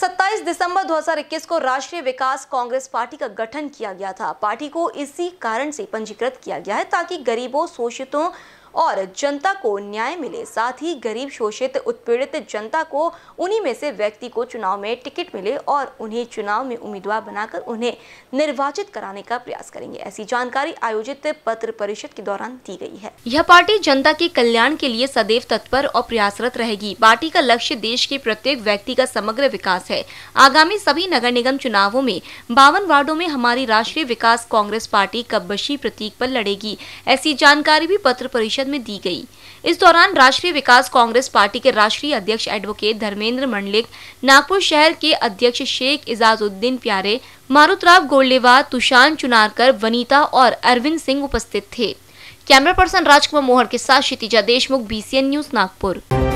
27 दिसंबर 2021 को राष्ट्रीय विकास कांग्रेस पार्टी का गठन किया गया था पार्टी को इसी कारण से पंजीकृत किया गया है ताकि गरीबों शोषितों और जनता को न्याय मिले साथ ही गरीब शोषित उत्पीड़ित जनता को उन्हीं में से व्यक्ति को चुनाव में टिकट मिले और उन्हें चुनाव में उम्मीदवार बनाकर उन्हें निर्वाचित कराने का प्रयास करेंगे ऐसी जानकारी आयोजित पत्र परिषद के दौरान दी गई है यह पार्टी जनता के कल्याण के लिए सदैव तत्पर और प्रयासरत रहेगी पार्टी का लक्ष्य देश के प्रत्येक व्यक्ति का समग्र विकास है आगामी सभी नगर निगम चुनावों में बावन वार्डो में हमारी राष्ट्रीय विकास कांग्रेस पार्टी कब्बशी प्रतीक पर लड़ेगी ऐसी जानकारी भी पत्र परिषद में दी गई इस दौरान राष्ट्रीय विकास कांग्रेस पार्टी के राष्ट्रीय अध्यक्ष एडवोकेट धर्मेंद्र मंडलिक नागपुर शहर के अध्यक्ष शेख इजाजुद्दीन प्यारे मारुतराव गोल्डेवा तुषान चुनारकर वनीता और अरविंद सिंह उपस्थित थे कैमरा पर्सन राजकुमार मोहर के साथ क्षितिजा देशमुख बी न्यूज नागपुर